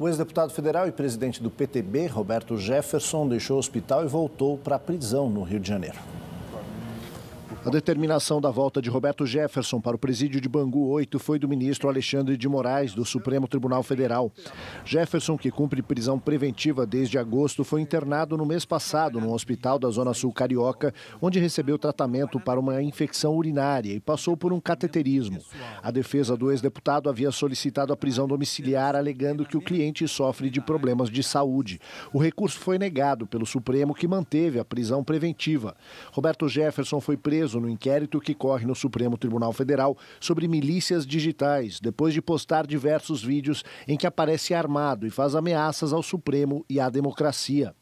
O ex-deputado federal e presidente do PTB, Roberto Jefferson, deixou o hospital e voltou para a prisão no Rio de Janeiro. A determinação da volta de Roberto Jefferson para o presídio de Bangu 8 foi do ministro Alexandre de Moraes, do Supremo Tribunal Federal. Jefferson, que cumpre prisão preventiva desde agosto, foi internado no mês passado num hospital da Zona Sul Carioca, onde recebeu tratamento para uma infecção urinária e passou por um cateterismo. A defesa do ex-deputado havia solicitado a prisão domiciliar, alegando que o cliente sofre de problemas de saúde. O recurso foi negado pelo Supremo, que manteve a prisão preventiva. Roberto Jefferson foi preso no inquérito que corre no Supremo Tribunal Federal sobre milícias digitais, depois de postar diversos vídeos em que aparece armado e faz ameaças ao Supremo e à democracia.